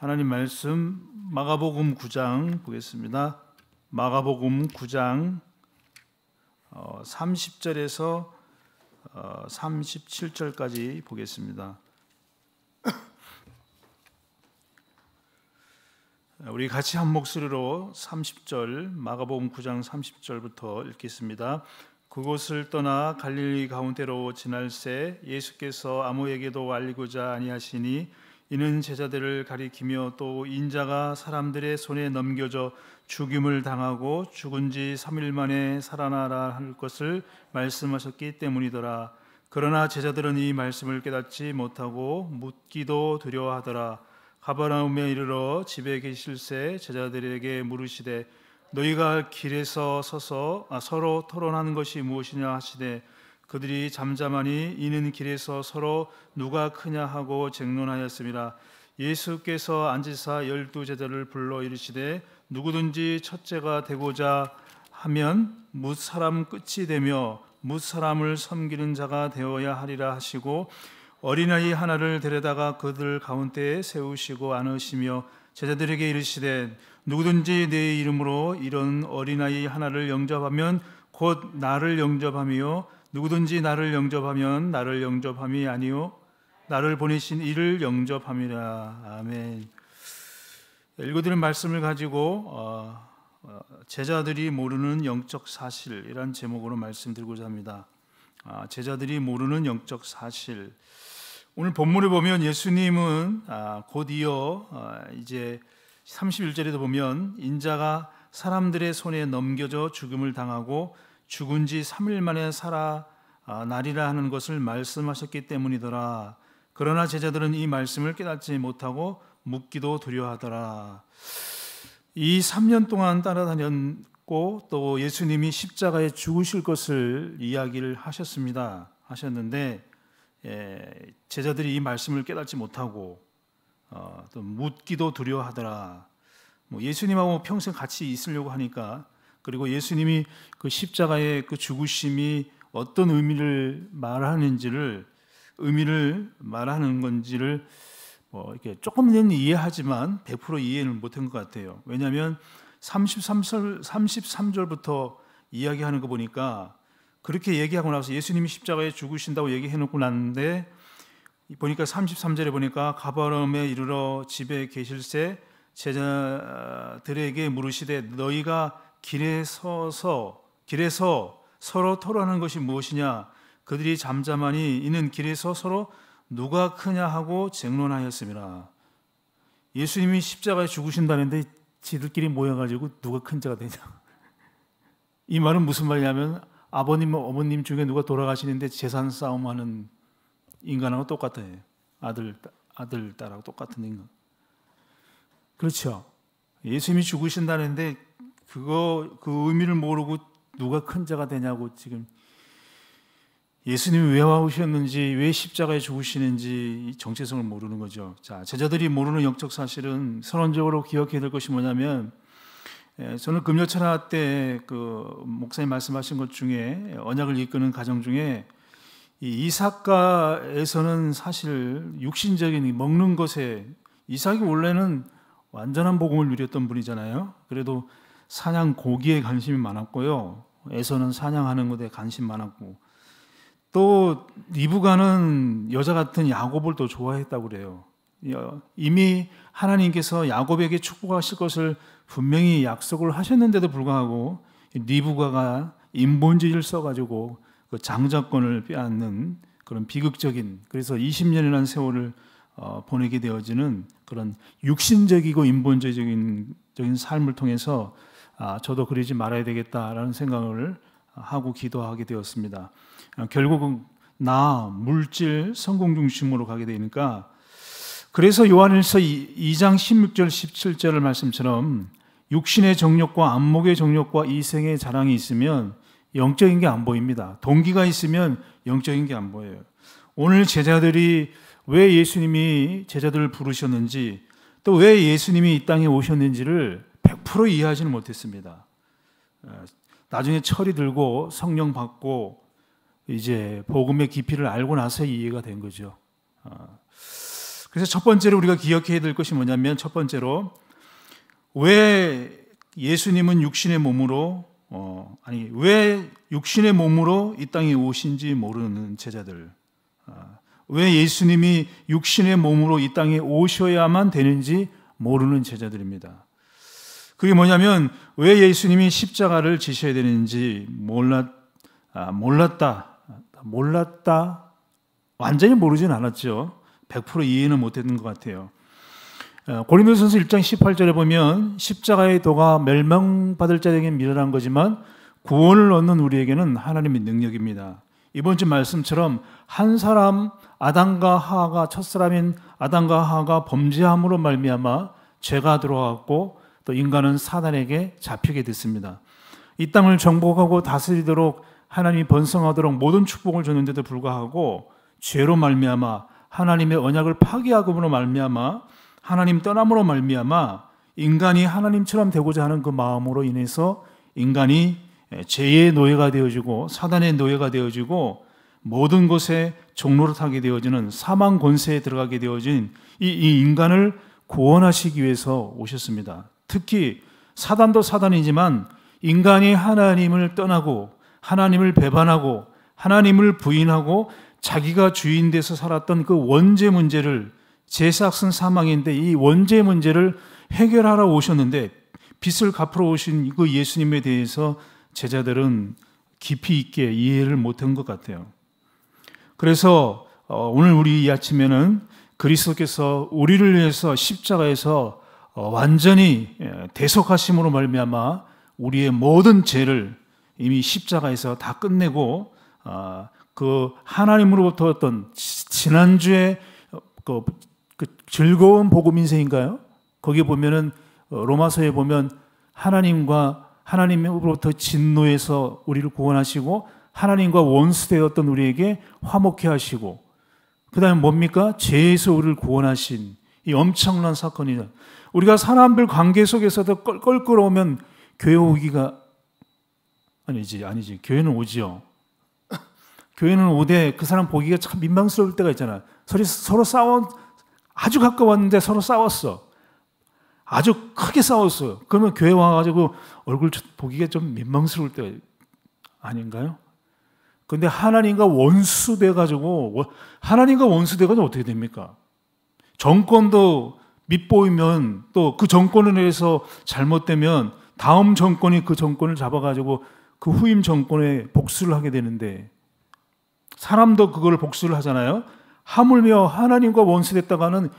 하나님 말씀 마가복음 9장 보겠습니다. 마가복음 9장 30절에서 어, 37절까지 어, 보겠습니다. 우리 같이 한 목소리로 30절 마가복음 9장 30절부터 읽겠습니다. 그곳을 떠나 갈릴리 가운데로 지날새 예수께서 아무에게도 알리고자 아니하시니 이는 제자들을 가리키며 또 인자가 사람들의 손에 넘겨져 죽임을 당하고 죽은 지 3일 만에 살아나라 할 것을 말씀하셨기 때문이더라. 그러나 제자들은 이 말씀을 깨닫지 못하고 묻기도 두려워하더라. 가버나움에 이르러 집에 계실새 제자들에게 물으시되 너희가 길에서 서서 아, 서로 토론하는 것이 무엇이냐 하시되 그들이 잠잠하니 이는 길에서 서로 누가 크냐 하고 쟁론하였습니다. 예수께서 안지사 열두 제자를 불러 이르시되 누구든지 첫째가 되고자 하면 뭇 사람 끝이 되며 뭇 사람을 섬기는 자가 되어야 하리라 하시고 어린아이 하나를 데려다가 그들 가운데 세우시고 안으시며 제자들에게 이르시되 누구든지 내 이름으로 이런 어린아이 하나를 영접하면 곧 나를 영접하며 누구든지 나를 영접하면 나를 영접함이 아니요 나를 보내신 이를 영접함이라 아멘. 읽어드린 말씀을 가지고 어, 어, 제자들이 모르는 영적 사실이란 제목으로 말씀드리고자 합니다. 아, 제자들이 모르는 영적 사실. 오늘 본문을 보면 예수님은 아, 곧이어 어, 이제 31절에도 보면 인자가 사람들의 손에 넘겨져 죽음을 당하고 죽은 지 3일 만에 살아 나리라 아, 하는 것을 말씀하셨기 때문이더라. 그러나 제자들은 이 말씀을 깨닫지 못하고 묻기도 두려워하더라. 이 3년 동안 따라다녔고 또 예수님이 십자가에 죽으실 것을 이야기를 하셨습니다. 하셨는데 예, 제자들이 이 말씀을 깨닫지 못하고 어, 또 묻기도 두려워하더라. 뭐 예수님하고 평생 같이 있으려고 하니까 그리고 예수님이 그 십자가의 그 죽으심이 어떤 의미를 말하는지를 의미를 말하는 건지를 뭐 이렇게 조금은 이해하지만 100% 이해를 못한 것 같아요. 왜냐하면 33절 33절부터 이야기하는 거 보니까 그렇게 얘기하고 나서 예수님이 십자가에 죽으신다고 얘기해 놓고 났는데 보니까 33절에 보니까 가버름에 이르러 집에 계실새 제자들에게 물으시되 너희가 길에 서서 길에서 서로 토론하는 것이 무엇이냐 그들이 잠잠하니 이는 길에서 서로 누가 크냐 하고 쟁론하였습니다. 예수님이 십자가에 죽으신다는데 지들끼리 모여가지고 누가 큰 자가 되냐. 이 말은 무슨 말이냐면 아버님, 어머님 중에 누가 돌아가시는데 재산 싸움하는 인간하고 똑같아요. 아들, 아들, 딸하고 똑같은 인간. 그렇죠. 예수님이 죽으신다는데 그거 그 의미를 모르고 누가 큰 자가 되냐고 지금 예수님이 왜 와오셨는지 왜 십자가에 죽으시는지 정체성을 모르는 거죠. 자 제자들이 모르는 역적 사실은 선언적으로 기억해야 될 것이 뭐냐면 저는 금요철학 때그 목사님 말씀하신 것 중에 언약을 이끄는 가정 중에 이 이삭가에서는 사실 육신적인 먹는 것에 이삭이 원래는 완전한 복음을 누렸던 분이잖아요. 그래도 사냥 고기에 관심이 많았고요. 에서는 사냥하는 것에 관심 많았고 또 리브가는 여자 같은 야곱을 또 좋아했다고 그래요. 이미 하나님께서 야곱에게 축복하실 것을 분명히 약속을 하셨는데도 불구하고 리브가가 인본주의 써가지고 그 장자권을 빼앗는 그런 비극적인 그래서 20년이라는 세월을 어, 보내게 되어지는 그런 육신적이고 인본적인 삶을 통해서 아, 저도 그러지 말아야 되겠다라는 생각을 하고 기도하게 되었습니다. 아, 결국은 나, 물질, 성공 중심으로 가게 되니까 그래서 요한일서 2장 16절 17절을 말씀처럼 육신의 정력과 안목의 정력과 이생의 자랑이 있으면 영적인 게 안 보입니다. 동기가 있으면 영적인 게 안 보여요. 오늘 제자들이 왜 예수님이 제자들을 부르셨는지 또 왜 예수님이 이 땅에 오셨는지를 100% 이해하지는 못했습니다. 어, 나중에 철이 들고 성령 받고 이제 복음의 깊이를 알고 나서 이해가 된 거죠. 어, 그래서 첫 번째로 우리가 기억해야 될 것이 뭐냐면 첫 번째로 왜 예수님은 육신의 몸으로 어, 아니 왜 육신의 몸으로 이 땅에 오신지 모르는 제자들 어, 왜 예수님이 육신의 몸으로 이 땅에 오셔야만 되는지 모르는 제자들입니다. 그게 뭐냐면 왜 예수님이 십자가를 지셔야 되는지 몰랐, 아, 몰랐다. 몰랐다. 완전히 모르진 않았죠. 100% 이해는 못했던것 같아요. 어, 고린도전서 1장 18절에 보면 십자가의 도가 멸망받을 자에게 미련한 거지만 구원을 얻는 우리에게는 하나님의 능력입니다. 이번 주 말씀처럼 한 사람 아담과 하하가 첫 사람인 아담과 하하가 범죄함으로 말미암아 죄가 들어왔고 또 인간은 사단에게 잡히게 됐습니다. 이 땅을 정복하고 다스리도록 하나님이 번성하도록 모든 축복을 줬는데도 불구하고 죄로 말미암아 하나님의 언약을 파괴하고으로 말미암아 하나님 떠남으로 말미암아 인간이 하나님처럼 되고자 하는 그 마음으로 인해서 인간이 죄의 노예가 되어지고 사단의 노예가 되어지고 모든 것에 종로를 타게 되어지는 사망 권세에 들어가게 되어진 이 인간을 구원하시기 위해서 오셨습니다. 특히 사단도 사단이지만 인간이 하나님을 떠나고 하나님을 배반하고 하나님을 부인하고 자기가 주인 돼서 살았던 그 원죄 문제를 제사학슨 사망인데 이 원죄 문제를 해결하러 오셨는데 빚을 갚으러 오신 그 예수님에 대해서 제자들은 깊이 있게 이해를 못한 것 같아요. 그래서 어, 오늘 우리 이 아침에는 그리스도께서 우리를 위해서 십자가에서 어, 완전히 예, 대속하심으로 말미암아 우리의 모든 죄를 이미 십자가에서 다 끝내고 아, 그 하나님으로부터 어떤 지난주에 어, 그, 그, 즐거운 복음 인생인가요? 거기에 보면은 어, 로마서에 보면 하나님과 하나님으로부터 진노에서 우리를 구원하시고 하나님과 원수되었던 우리에게 화목해 하시고 그다음에 뭡니까? 죄에서 우리를 구원하신 이 엄청난 사건이죠. 우리가 사람들 관계 속에서도 껄껄거러우면 교회 오기가 아니지 아니지 교회는 오지요. 교회는 오되 그 사람 보기가 참 민망스러울 때가 있잖아. 서로 서로 싸워 아주 가까웠는데 서로 싸웠어. 아주 크게 싸웠어. 그러면 교회 와가지고 얼굴 보기가 좀 민망스러울 때 아닌가요? 근데 하나님과 원수 돼가지고 하나님과 원수 돼가지고 어떻게 됩니까? 정권도 밑보이면 또 그 정권을 내서 잘못되면 다음 정권이 그 정권을 잡아가지고 그 후임 정권에 복수를 하게 되는데 사람도 그걸 복수를 하잖아요. 하물며 하나님과 원수됐다가는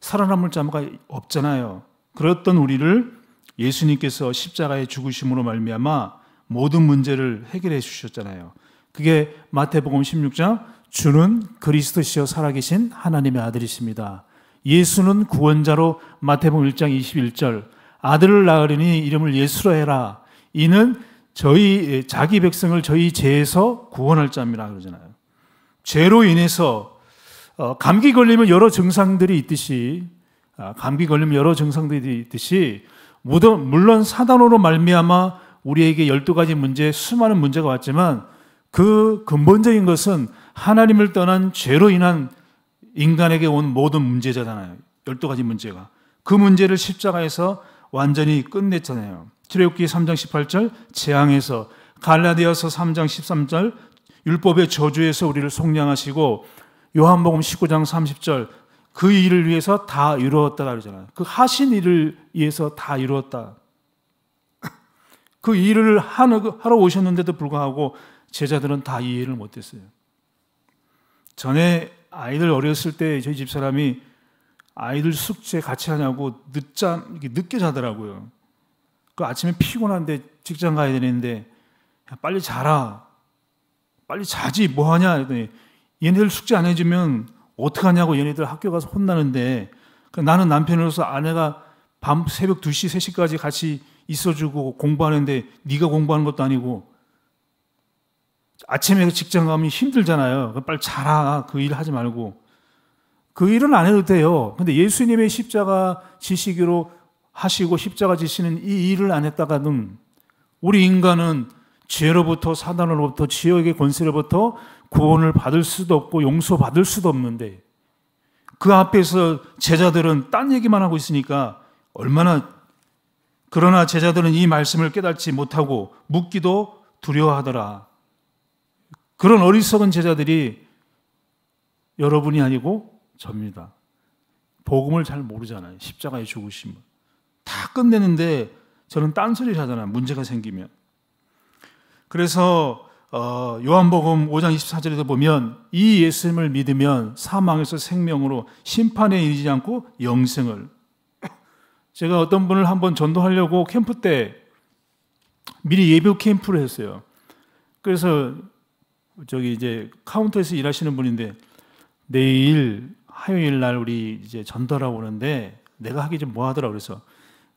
살아남을 자가 없잖아요. 그랬던 우리를 예수님께서 십자가의 죽으심으로 말미암아 모든 문제를 해결해 주셨잖아요. 그게 마태복음 16장 주는 그리스도시여 살아계신 하나님의 아들이십니다. 예수는 구원자로 마태복음 1장 21절 아들을 낳으리니 이름을 예수로 해라. 이는 저희 자기 백성을 저희 죄에서 구원할 자입니다 그러잖아요. 죄로 인해서 어, 감기 걸리면 여러 증상들이 있듯이 아, 감기 걸리면 여러 증상들이 있듯이 물론 사단으로 말미암아 우리에게 열두 가지 문제 수많은 문제가 왔지만 그 근본적인 것은 하나님을 떠난 죄로 인한 인간에게 온 모든 문제잖아요. 열두 가지 문제가. 그 문제를 십자가에서 완전히 끝냈잖아요. 출애굽기 3장 18절 재앙에서 갈라디아서 3장 13절 율법의 저주에서 우리를 속량하시고 요한복음 19장 30절 그 일을 위해서 다 이루었다 그러잖아요. 그 하신 일을 위해서 다 이루었다. 그 일을 하러 오셨는데도 불구하고 제자들은 다 이해를 못했어요. 전에 아이들 어렸을 때 저희 집 사람이 아이들 숙제 같이 하냐고 늦잠 늦게 자더라고요. 그 아침에 피곤한데 직장 가야 되는데 빨리 자라. 빨리 자지 뭐 하냐 그더니 얘네들 숙제 안 해주면 어떡하냐고 얘네들 학교 가서 혼나는데 그 나는 남편으로서 아내가 밤 새벽 2시 3시까지 같이 있어주고 공부하는데 네가 공부하는 것도 아니고 아침에 직장 가면 힘들잖아요. 빨리 자라. 그 일 하지 말고. 그 일은 안 해도 돼요. 근데 예수님의 십자가 지시기로 하시고 십자가 지시는 이 일을 안 했다가는 우리 인간은 죄로부터 사단으로부터 지역의 권세로부터 구원을 받을 수도 없고 용서받을 수도 없는데 그 앞에서 제자들은 딴 얘기만 하고 있으니까 얼마나 그러나 제자들은 이 말씀을 깨닫지 못하고 묻기도 두려워하더라. 그런 어리석은 제자들이 여러분이 아니고 접니다. 복음을 잘 모르잖아요. 십자가의 죽으심을. 다 끝내는데 저는 딴소리를 하잖아요. 문제가 생기면. 그래서 어, 요한복음 5장 24절에서 보면 이 예수님을 믿으면 사망에서 생명으로 심판에 이르지 않고 영생을 제가 어떤 분을 한번 전도하려고 캠프 때 미리 예배 캠프를 했어요. 그래서 저기 이제 카운터에서 일하시는 분인데 내일 화요일 날 우리 이제 전달하고 오는데 내가 하기 좀 뭐하더라 그래서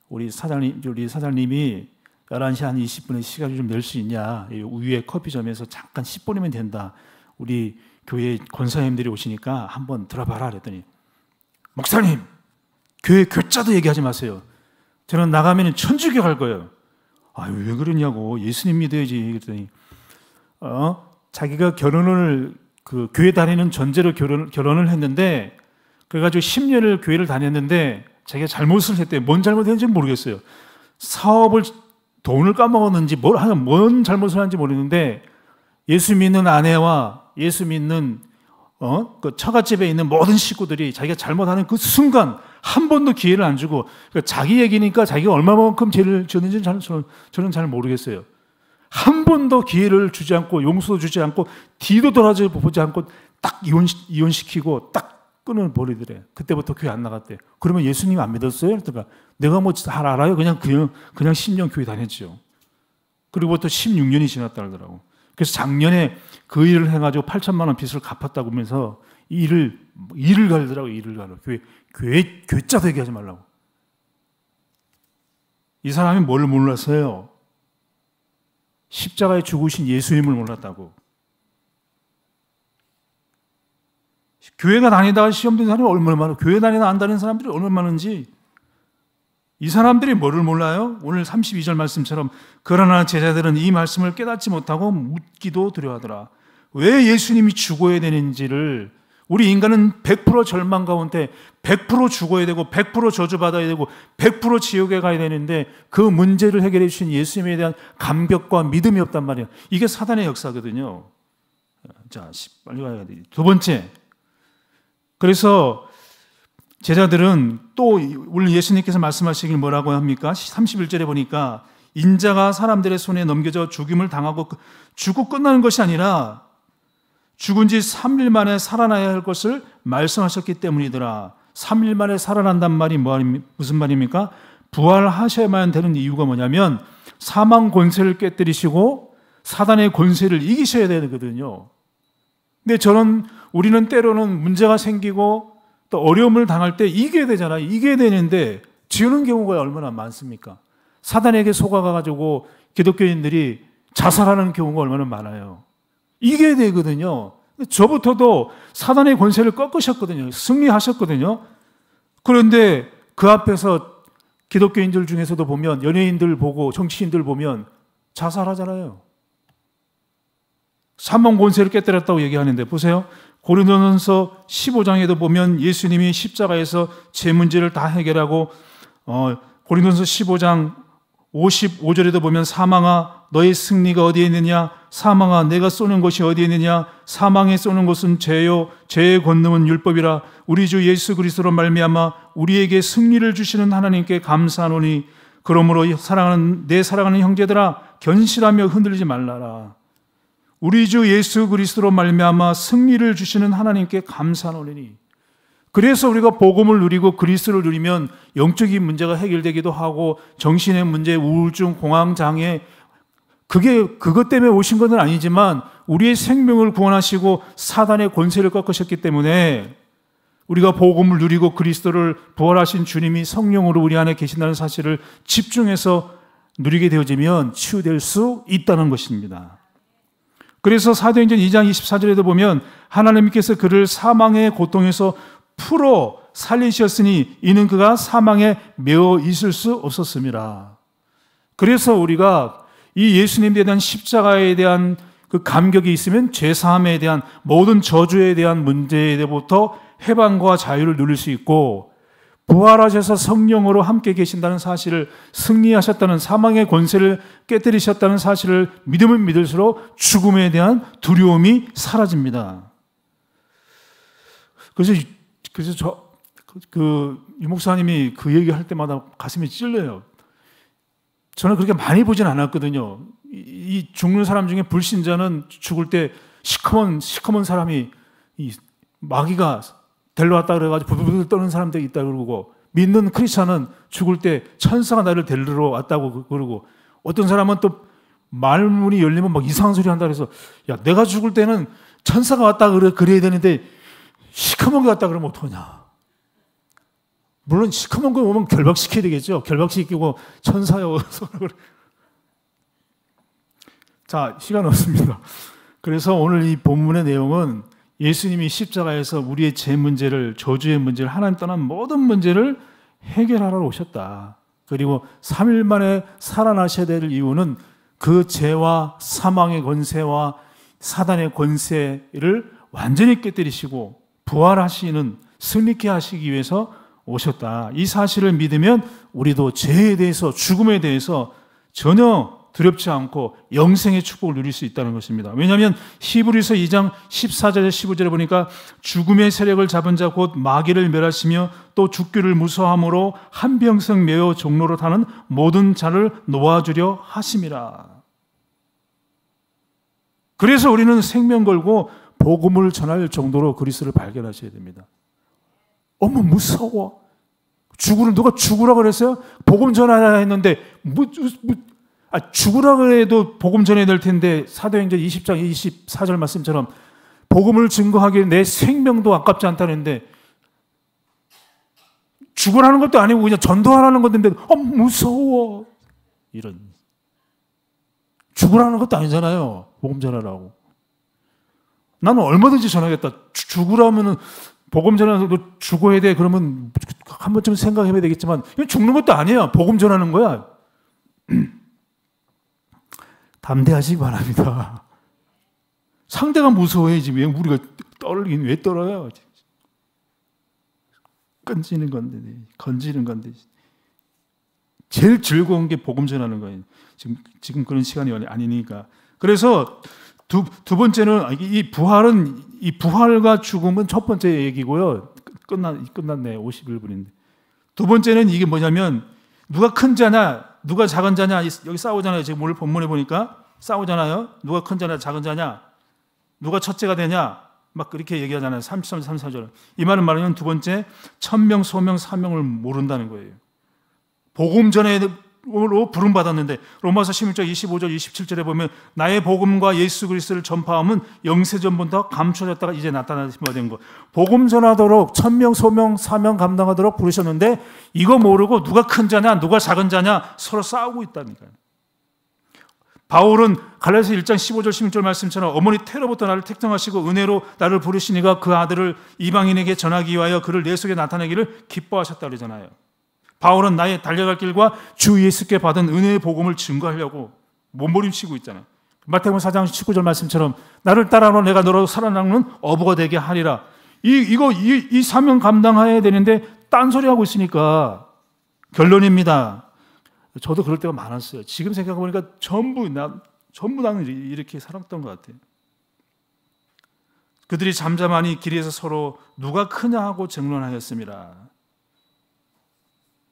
우리 사장님 우리 사장님이 11시 한 20분에 시간을 좀 낼 수 있냐 우유의 커피점에서 잠깐 10분이면 된다 우리 교회 권사님들이 오시니까 한번 들어봐라 그랬더니 목사님 교회 교자도 얘기하지 마세요 저는 나가면 천주교 갈 거예요 아유 왜 그러냐고 예수님 믿어야지 그랬더니 어 자기가 결혼을 그 교회 다니는 전제로 결혼, 결혼을 했는데 그래가지고 10년을 교회를 다녔는데 자기가 잘못을 했대. 뭔 잘못했는지 모르겠어요. 사업을 돈을 까먹었는지 뭘 하는 뭔 잘못을 한지 모르는데 예수 믿는 아내와 예수 믿는 어? 그 처갓집에 있는 모든 식구들이 자기가 잘못하는 그 순간 한 번도 기회를 안 주고 그러니까 자기 얘기니까 자기가 얼마만큼 죄를 지었는지 저는, 저는 잘 모르겠어요. 한 번도 기회를 주지 않고 용서도 주지 않고 뒤도 돌아지 보지 않고 딱 이혼 이혼시키고 딱 끊어 버리더래. 그때부터 교회 안 나갔대. 그러면 예수님 안 믿었어요? 그러니까 내가 뭐 잘 알아요. 그냥 그냥 그냥 10년 교회 다녔지요. 그리고부터 16년이 지났다 하더라고 그래서 작년에 그 일을 해가지고 8천만 원 빚을 갚았다고 하면서 일을 일을 가르더라고 일을 가르. 교회 교회 교자 되기 하지 말라고. 이 사람이 뭘 몰랐어요? 십자가에 죽으신 예수님을 몰랐다고. 교회가 다니다가 시험 된 사람이 얼마나 많아 교회 다니다 안 다니는 사람들이 얼마나 많은지 이 사람들이 뭐를 몰라요? 오늘 32절 말씀처럼 그러나 제자들은 이 말씀을 깨닫지 못하고 묻기도 두려워하더라. 왜 예수님이 죽어야 되는지를 우리 인간은 100% 절망 가운데 100% 죽어야 되고 100% 저주받아야 되고 100% 지옥에 가야 되는데 그 문제를 해결해 주신 예수님에 대한 감격과 믿음이 없단 말이에요. 이게 사단의 역사거든요. 자, 빨리 가야 돼. 두 번째. 그래서 제자들은 또 우리 예수님께서 말씀하시길 뭐라고 합니까? 31절에 보니까 인자가 사람들의 손에 넘겨져 죽임을 당하고 그, 죽고 끝나는 것이 아니라 죽은 지 3일 만에 살아나야 할 것을 말씀하셨기 때문이더라. 3일 만에 살아난단 말이 뭐, 무슨 말입니까? 부활하셔야만 되는 이유가 뭐냐면 사망 권세를 깨뜨리시고 사단의 권세를 이기셔야 되거든요. 근데 저는 우리는 때로는 문제가 생기고 또 어려움을 당할 때 이겨야 되잖아요. 이겨야 되는데 지우는 경우가 얼마나 많습니까? 사단에게 속아가지고 기독교인들이 자살하는 경우가 얼마나 많아요. 이겨야 되거든요. 저부터도 사단의 권세를 꺾으셨거든요. 승리하셨거든요. 그런데 그 앞에서 기독교인들 중에서도 보면 연예인들 보고 정치인들 보면 자살하잖아요. 삼번 권세를 깨뜨렸다고 얘기하는데 보세요. 고린도전서 15장에도 보면 예수님이 십자가에서 제 문제를 다 해결하고 어, 고린도전서 15장 55절에도 보면 사망아 너의 승리가 어디에 있느냐 사망아 내가 쏘는 것이 어디에 있느냐 사망에 쏘는 것은 죄요 죄의 권능은 율법이라 우리 주 예수 그리스도로 말미암아 우리에게 승리를 주시는 하나님께 감사하노니 그러므로 사랑하는 내 사랑하는 형제들아 견실하며 흔들리지 말라라 우리 주 예수 그리스도로 말미암아 승리를 주시는 하나님께 감사하노니 그래서 우리가 복음을 누리고 그리스도를 누리면 영적인 문제가 해결되기도 하고 정신의 문제, 우울증, 공황 장애 그게 그것 때문에 오신 것은 아니지만 우리의 생명을 구원하시고 사단의 권세를 꺾으셨기 때문에 우리가 복음을 누리고 그리스도를 부활하신 주님이 성령으로 우리 안에 계신다는 사실을 집중해서 누리게 되어지면 치유될 수 있다는 것입니다. 그래서 사도행전 2장 24절에도 보면 하나님께서 그를 사망의 고통에서 풀어 살리셨으니 이는 그가 사망에 매어 있을 수 없었습니다. 그래서 우리가 이 예수님에 대한 십자가에 대한 그 감격이 있으면 죄사함에 대한 모든 저주에 대한 문제에부터 해방과 자유를 누릴 수 있고 부활하셔서 성령으로 함께 계신다는 사실을 승리하셨다는 사망의 권세를 깨뜨리셨다는 사실을 믿으면 믿을수록 죽음에 대한 두려움이 사라집니다. 그래서 그래서 저그 그, 유목사님이 그 얘기할 때마다 가슴이 찔려요. 저는 그렇게 많이 보진 않았거든요. 이 죽는 사람 중에 불신자는 죽을 때 시커먼 시커먼 사람이 마귀가 데려왔다 그래가지고 부들부들 떠는 사람들이 있다 그러고 믿는 크리스천은 죽을 때 천사가 나를 데리러 왔다고 그, 그러고 어떤 사람은 또 말문이 열리면 막 이상한 소리 한다 그래서 야 내가 죽을 때는 천사가 왔다 그래 그래야 되는데 시커먼 게 왔다 그러면 어떡하냐 물론 시커먼 거 보면 결박시켜야 되겠죠. 결박시키고 천사여 손을. 자, 시간 없습니다. 그래서 오늘 이 본문의 내용은 예수님이 십자가에서 우리의 죄 문제를 저주의 문제를 하나님 떠난 모든 문제를 해결하러 오셨다. 그리고 3일 만에 살아나셔야 될 이유는 그 죄와 사망의 권세와 사단의 권세를 완전히 깨뜨리시고 부활하시는 승리케 하시기 위해서 오셨다. 이 사실을 믿으면 우리도 죄에 대해서 죽음에 대해서 전혀 두렵지 않고 영생의 축복을 누릴 수 있다는 것입니다. 왜냐하면 히브리서 2장 14절에 서 15절에 보니까 죽음의 세력을 잡은 자 곧 마귀를 멸하시며 또 죽기를 무서함으로 한 병생 매어 종로로 타는 모든 자를 놓아주려 하심이라. 그래서 우리는 생명 걸고 복음을 전할 정도로 그리스를 발견하셔야 됩니다. 어머 무서워. 죽으는 누가 죽으라 그랬어요? 복음 전하라 했는데 뭐, 뭐, 뭐 아, 죽으라 그래도 복음 전해야 될 텐데 사도행전 20장 24절 말씀처럼 복음을 증거하기에 내 생명도 아깝지 않다는데 죽으라는 것도 아니고 그냥 전도하라는 건데 어 무서워 이런 죽으라는 것도 아니잖아요 복음 전하라고 나는 얼마든지 전하겠다 죽으라면은 복음 전하면서 죽어야 돼. 그러면 한 번쯤 생각해 봐야 되겠지만, 이건 죽는 것도 아니에요 복음 전하는 거야. 담대하시기 바랍니다. 상대가 무서워해, 지금. 왜 우리가 떨긴, 리왜 떨어요? 끈지는 건데, 네. 건지는 건데. 제일 즐거운 게 복음 전하는 거예요. 지금, 지금 그런 시간이 아니니까. 그래서 두, 두 번째는 아, 이 부활은 이 부활과 죽음은 첫 번째 얘기고요. 끝나 끝났네. 51분인데. 두 번째는 이게 뭐냐면 누가 큰 자냐 누가 작은 자냐 여기 싸우잖아요. 지금 오늘 본문에 보니까 싸우잖아요. 누가 큰 자냐 작은 자냐 누가 첫째가 되냐 막 그렇게 얘기하잖아요. 33, 34절. 이 말은 말하면 두 번째 천명, 소명, 사명을 모른다는 거예요. 복음 전에 로 부름 받았는데 로마서 16장 25절 27절에 보면 나의 복음과 예수 그리스도를 전파함은 영세 전부터 감춰졌다가 이제 나타나신 바된 거. 복음 전하도록 천명 소명 사명 감당하도록 부르셨는데 이거 모르고 누가 큰 자냐 누가 작은 자냐 서로 싸우고 있다니까 바울은 갈라디아서 1장 15절 16절 말씀처럼 어머니 태로부터 나를 택정하시고 은혜로 나를 부르시니가 그 아들을 이방인에게 전하기 위하여 그를 내 속에 나타내기를 기뻐하셨다 그러잖아요. 바울은 나의 달려갈 길과 주 예수께 받은 은혜의 복음을 증거하려고 몸부림치고 있잖아요. 마태복음 4장 19절 말씀처럼 나를 따라오는 내가 너로 살아남는 어부가 되게 하리라. 이 이거 이, 이 사명 감당해야 되는데 딴소리 하고 있으니까 결론입니다. 저도 그럴 때가 많았어요. 지금 생각해 보니까 전부 나 전부 나 이렇게 살았던 것 같아요. 그들이 잠잠하니 길에서 서로 누가 크냐 하고 쟁론하였습니다.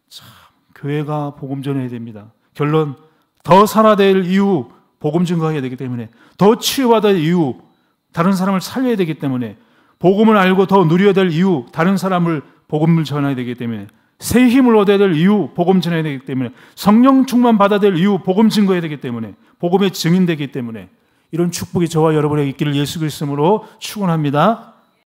참 교회가 복음 전해야 됩니다. 결론 더살아될 이유 복음 증거해야 되기 때문에 더치유받아 이유 다른 사람을 살려야 되기 때문에 복음을 알고 더 누려야 될 이유 다른 사람을 복음을 전해야 되기 때문에 새 힘을 얻어야 될 이유 복음 전해야 되기 때문에 성령 충만 받아야 될 이유 복음 증거해야 되기 때문에 복음의 증인되기 때문에 이런 축복이 저와 여러분에게 있기를 예수 그리스도로 축원합니다.